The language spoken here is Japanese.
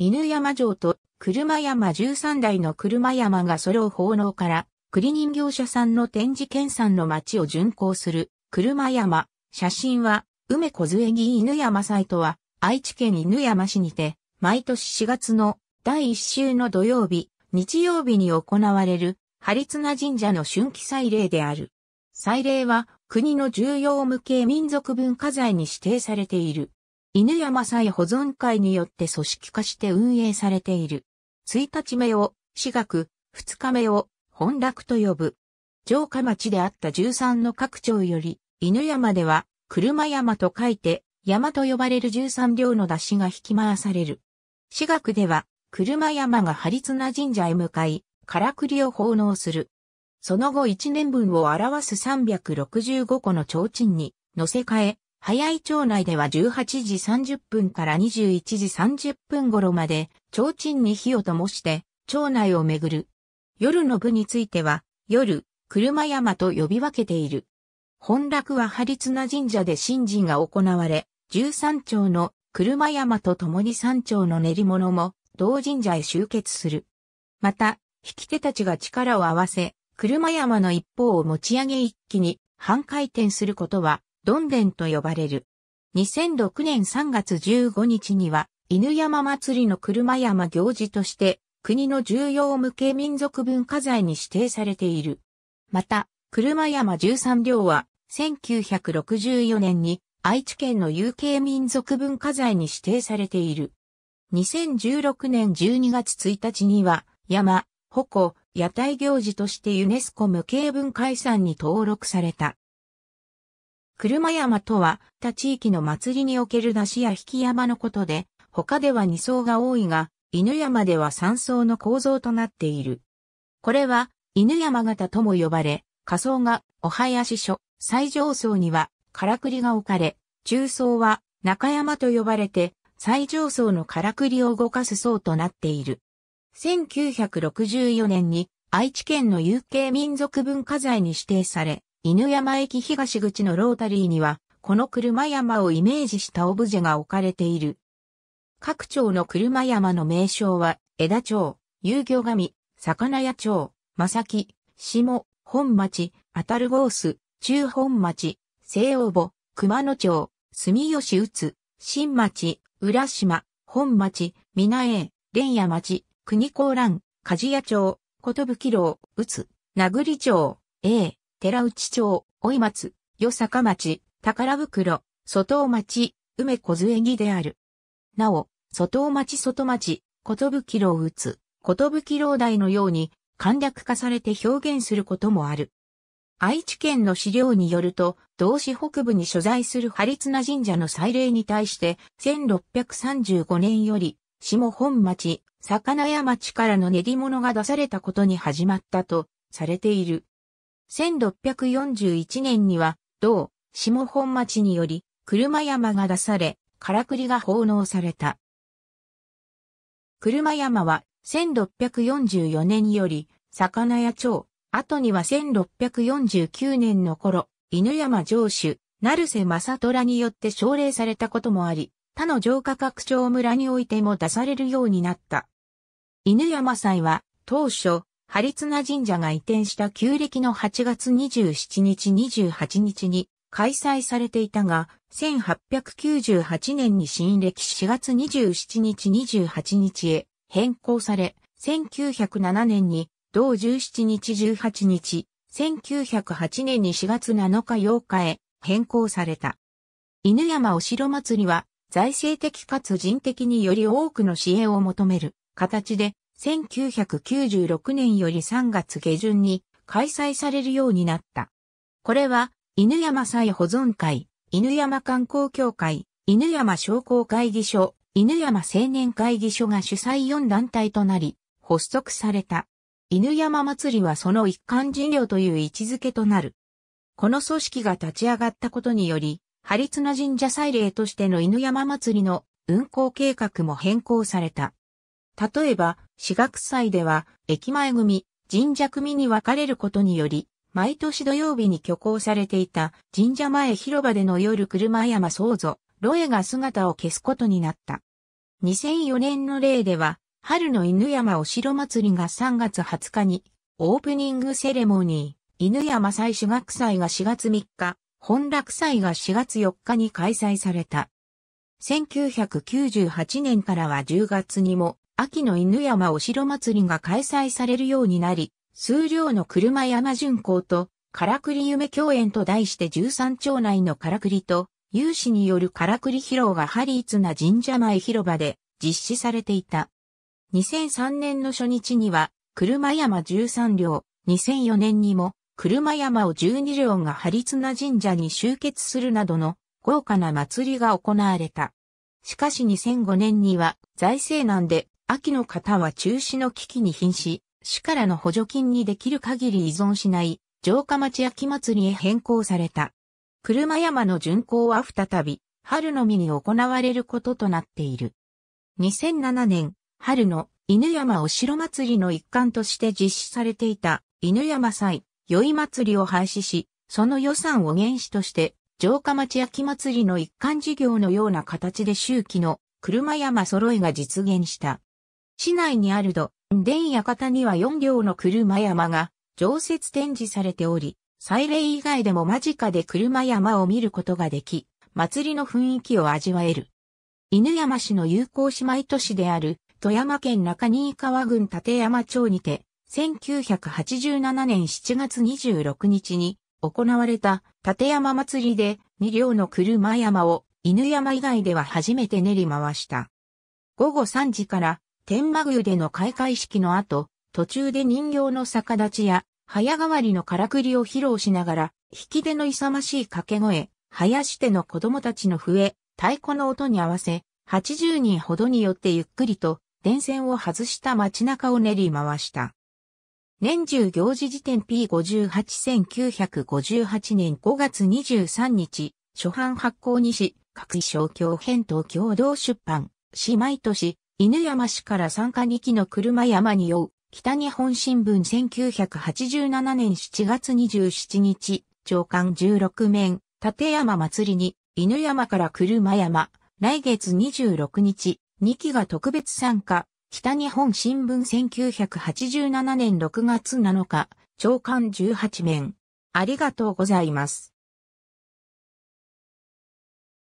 犬山城と車山13台の車山が揃う奉納から、栗人形社さんの展示券さんの町を巡行する車山、写真は、梅小杖木犬山祭とは、愛知県犬山市にて、毎年4月の第1週の土曜日、日曜日に行われる、ツナ神社の春季祭礼である。祭礼は、国の重要無形民族文化財に指定されている。犬山祭保存会によって組織化して運営されている。1日目を、私学、2日目を、本楽と呼ぶ。城下町であった13の各町より、犬山では、車山と書いて、山と呼ばれる13両の出汁が引き回される。私学では、車山が張綱神社へ向かい、からくりを奉納する。その後1年分を表す365個の提灯に乗せ替え、早い町内では18時30分から21時30分頃まで、提灯に火を灯して、町内を巡る。夜の部については、夜、車山と呼び分けている。本落は張綱神社で神事が行われ、13町の車山と共に3町の練り物も同神社へ集結する。また、引き手たちが力を合わせ、車山の一方を持ち上げ一気に半回転することはドンデンと呼ばれる。2006年3月15日には、犬山祭りの車山行事として、国の重要無形民族文化財に指定されている。また、車山13両は、1964年に愛知県の有形民族文化財に指定されている。2016年12月1日には、山、鉾、屋台行事としてユネスコ無形文化遺産に登録された。車山とは、他地域の祭りにおける出しや引き山のことで、他では2層が多いが、犬山では3層の構造となっている。これは、犬山型とも呼ばれ、下層がお囃子所、最上層には、からくりが置かれ、中層は中山と呼ばれて、最上層のからくりを動かす層となっている。1964年に愛知県の有形民族文化財に指定され、犬山駅東口のロータリーには、この車山をイメージしたオブジェが置かれている。各町の車山の名称は、枝町、遊行神、魚屋町、正木、下、本町、あたるゴース、中本町、西王母、熊野町、住吉宇津、新町、浦島、本町、皆栄、連夜町、国高蘭、鍛冶屋町、寿郎、宇津、名栗町、A、寺内町、追松、与坂町、宝袋、外尾町、梅小杖木である。なお、外尾町外町、寿楼打つ、寿楼台のように簡略化されて表現することもある。愛知県の資料によると、同市北部に所在する張綱神社の祭礼に対して、1635年より、下本町、魚屋町からの練り物が出されたことに始まったと、されている。1641年には、同、下本町により、車山が出され、からくりが奉納された。車山は、1644年より、魚屋町、後には1649年の頃、犬山城主、成瀬正虎によって奨励されたこともあり、他の城下各町村においても出されるようになった。犬山祭は、当初、ハリツナ神社が移転した旧暦の8月27日28日に開催されていたが、1898年に新暦4月27日28日へ変更され、1907年に同17日18日、1908年に4月7日8日へ変更された。犬山お城祭りは財政的かつ人的により多くの支援を求める形で1996年より3月下旬に開催されるようになった。これは、犬山祭保存会、犬山観光協会、犬山商工会議所、犬山青年会議所が主催4団体となり、発足された。犬山祭りはその一貫事業という位置づけとなる。この組織が立ち上がったことにより、ハリツナ神社祭礼としての犬山祭りの運行計画も変更された。例えば、私学祭では、駅前組、神社組に分かれることにより、毎年土曜日に挙行されていた神社前広場での夜車山創造、ロエが姿を消すことになった。2004年の例では、春の犬山お城祭りが3月20日に、オープニングセレモニー、犬山祭主学祭が4月3日、本落祭が4月4日に開催された。1998年からは10月にも、秋の犬山お城祭りが開催されるようになり、数量の車山巡行と、からくり夢共演と題して13町内のからくりと、有志によるからくり披露がハリーツな神社前広場で実施されていた。2003年の初日には、車山13両、2004年にも、車山を12両がハリツナ神社に集結するなどの豪華な祭りが行われた。しかし2005年には財政難で秋の方は中止の危機に瀕し、市からの補助金にできる限り依存しない城下町秋祭りへ変更された。車山の巡行は再び、春のみに行われることとなっている。2007年、春の犬山お城祭りの一環として実施されていた犬山祭、宵祭りを廃止し、その予算を原資として、城下町秋祭りの一環事業のような形で周期の車山揃いが実現した。市内にあるど、殿館には4両の車山が常設展示されており、祭礼以外でも間近で車山を見ることができ、祭りの雰囲気を味わえる。犬山市の友好姉妹都市である、富山県中新川郡立山町にて、1987年7月26日に行われた立山祭りで2両の車山を犬山以外では初めて練り回した。午後3時から天満宮での開会式の後、途中で人形の逆立ちや、早変わりのからくりを披露しながら、引き手の勇ましい掛け声、林手の子供たちの笛、太鼓の音に合わせ、80人ほどによってゆっくりと、電線を外した街中を練り回した。年中行事時点 P58-1958 年5月23日、初版発行にし、各省協編東共同出版、姉妹都市、犬山市から参加2機の車山に酔う、北日本新聞1987年7月27日、長官16面、立山祭りに、犬山から車山、来月26日、2期が特別参加、北日本新聞1987年6月7日、長官18面。ありがとうございます。